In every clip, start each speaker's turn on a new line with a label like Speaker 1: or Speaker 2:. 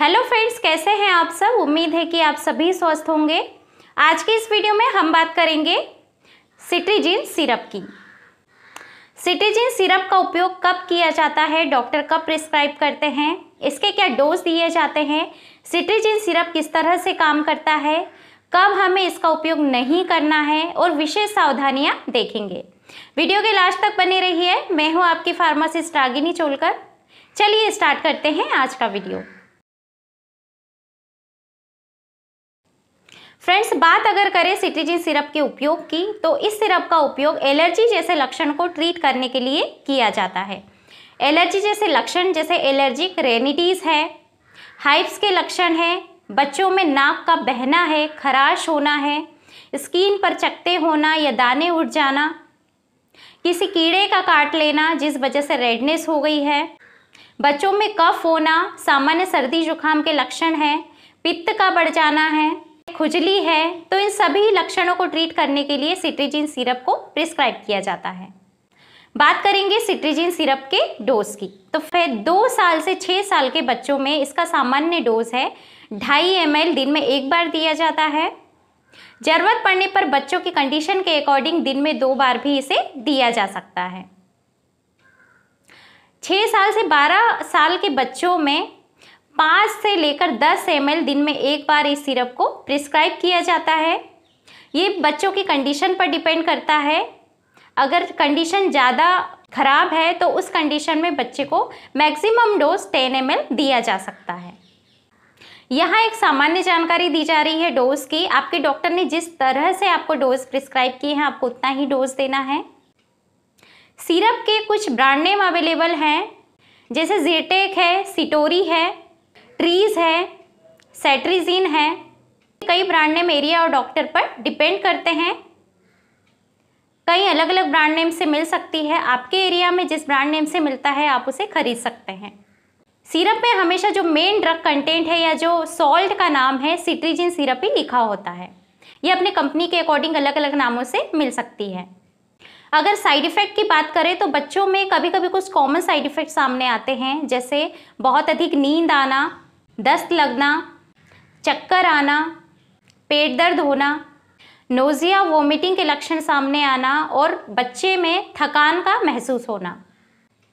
Speaker 1: hello friends कैसे हैं आप सब उम्मीद है कि आप सभी स्वस्थ होंगे आज की इस वीडियो में हम बात करेंगे सिट्रीजिन सिरप की सिट्रीजिन सिरप का उपयोग कब किया जाता है डॉक्टर कब प्रिस्क्राइब करते हैं इसके क्या डोज दिए जाते हैं सिट्रीजिन सिरप किस तरह से काम करता है कब हमें इसका उपयोग नहीं करना है और विशेष सावधानियाँ देखेंगे वीडियो के लास्ट तक बने रही मैं हूँ आपकी फार्मासिस्ट रागिनी चोलकर चलिए स्टार्ट करते हैं आज का वीडियो फ्रेंड्स बात अगर करें सिटीजिन सिरप के उपयोग की तो इस सिरप का उपयोग एलर्जी जैसे लक्षण को ट्रीट करने के लिए किया जाता है एलर्जी जैसे लक्षण जैसे एलर्जिक रेनिटीज़ है हाइप्स के लक्षण हैं बच्चों में नाक का बहना है खराश होना है स्किन पर चकते होना या दाने उठ जाना किसी कीड़े का काट लेना जिस वजह से रेडनेस हो गई है बच्चों में कफ होना सामान्य सर्दी जुकाम के लक्षण हैं पित्त का बढ़ जाना है खुजली है तो इन सभी लक्षणों को ट्रीट करने के लिए सिट्रीजिन सिरप को प्रिस्क्राइब किया जाता है बात करेंगे सिट्रीजिन सिरप के डोज की तो फिर दो साल से छः साल के बच्चों में इसका सामान्य डोज है ढाई एम दिन में एक बार दिया जाता है ज़रूरत पड़ने पर बच्चों की कंडीशन के अकॉर्डिंग दिन में दो बार भी इसे दिया जा सकता है छः साल से बारह साल के बच्चों में पाँच से लेकर दस एम दिन में एक बार इस सिरप को प्रिस्क्राइब किया जाता है ये बच्चों की कंडीशन पर डिपेंड करता है अगर कंडीशन ज़्यादा खराब है तो उस कंडीशन में बच्चे को मैक्सिमम डोज टेन एम दिया जा सकता है यहाँ एक सामान्य जानकारी दी जा रही है डोज की आपके डॉक्टर ने जिस तरह से आपको डोज प्रिस्क्राइब किए हैं आपको उतना ही डोज देना है सिरप के कुछ ब्रांड नेम अवेलेबल हैं जैसे जीटेक है सिटोरी है ट्रीज़ है सेट्रीजीन है कई ब्रांड नेम एरिया और डॉक्टर पर डिपेंड करते हैं कई अलग अलग ब्रांड नेम से मिल सकती है आपके एरिया में जिस ब्रांड नेम से मिलता है आप उसे खरीद सकते हैं सिरप में हमेशा जो मेन ड्रग कंटेंट है या जो सॉल्ट का नाम है सिट्रीजिन सिरप ही लिखा होता है ये अपने कंपनी के अकॉर्डिंग अलग अलग नामों से मिल सकती है अगर साइड इफ़ेक्ट की बात करें तो बच्चों में कभी कभी कुछ कॉमन साइड इफ़ेक्ट सामने आते हैं जैसे बहुत अधिक नींद आना दस्त लगना चक्कर आना पेट दर्द होना नोज़िया वोमिटिंग के लक्षण सामने आना और बच्चे में थकान का महसूस होना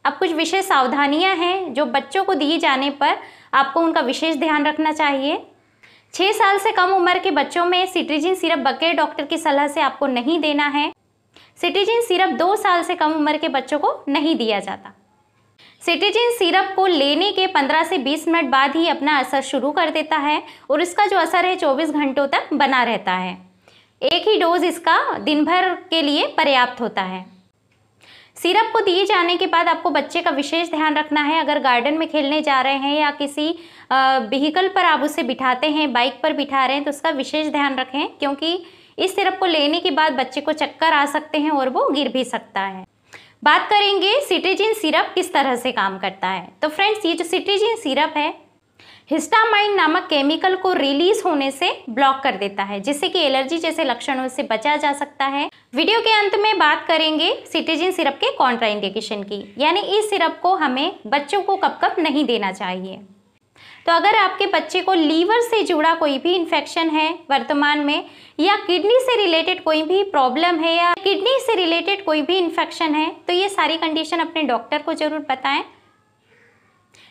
Speaker 1: अब कुछ विशेष सावधानियां हैं जो बच्चों को दिए जाने पर आपको उनका विशेष ध्यान रखना चाहिए छः साल से कम उम्र के बच्चों में सिटीजिन सिरप बगैर डॉक्टर की सलाह से आपको नहीं देना है सिटीजिन सिरप दो साल से कम उम्र के बच्चों को नहीं दिया जाता सिटीजिन सिरप को लेने के 15 से 20 मिनट बाद ही अपना असर शुरू कर देता है और इसका जो असर है 24 घंटों तक बना रहता है एक ही डोज इसका दिन भर के लिए पर्याप्त होता है सिरप को दिए जाने के बाद आपको बच्चे का विशेष ध्यान रखना है अगर गार्डन में खेलने जा रहे हैं या किसी व्हीकल पर आप उसे बिठाते हैं बाइक पर बिठा रहे हैं तो उसका विशेष ध्यान रखें क्योंकि इस सिरप को लेने के बाद बच्चे को चक्कर आ सकते हैं और वो गिर भी सकता है बात करेंगे सिटीजिन सिरप किस तरह से काम करता है तो फ्रेंड्स ये जो सिटीजिन सिरप है हिस्टामाइन नामक केमिकल को रिलीज होने से ब्लॉक कर देता है जिससे कि एलर्जी जैसे लक्षणों से बचा जा सकता है वीडियो के अंत में बात करेंगे सिटीजिन सिरप के कॉन्ट्राइंडिकेशन की यानी इस सिरप को हमें बच्चों को कब कब नहीं देना चाहिए तो अगर आपके बच्चे को लीवर से जुड़ा कोई भी इन्फेक्शन है वर्तमान में या किडनी से रिलेटेड कोई भी प्रॉब्लम है या किडनी से रिलेटेड कोई भी इन्फेक्शन है तो ये सारी कंडीशन अपने डॉक्टर को ज़रूर बताएं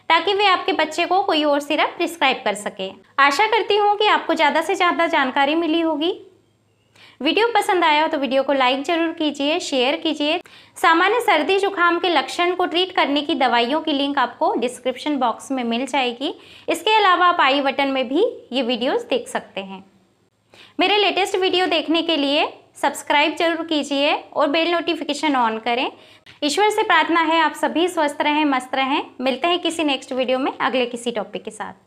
Speaker 1: ताकि वे आपके बच्चे को कोई और सिरप प्रिस्क्राइब कर सके आशा करती हूँ कि आपको ज़्यादा से ज़्यादा जानकारी मिली होगी वीडियो पसंद आया हो तो वीडियो को लाइक जरूर कीजिए शेयर कीजिए सामान्य सर्दी जुकाम के लक्षण को ट्रीट करने की दवाइयों की लिंक आपको डिस्क्रिप्शन बॉक्स में मिल जाएगी इसके अलावा आप आई बटन में भी ये वीडियोज़ देख सकते हैं मेरे लेटेस्ट वीडियो देखने के लिए सब्सक्राइब जरूर कीजिए और बेल नोटिफिकेशन ऑन करें ईश्वर से प्रार्थना है आप सभी स्वस्थ रहें मस्त रहें मिलते हैं किसी नेक्स्ट वीडियो में अगले किसी टॉपिक के साथ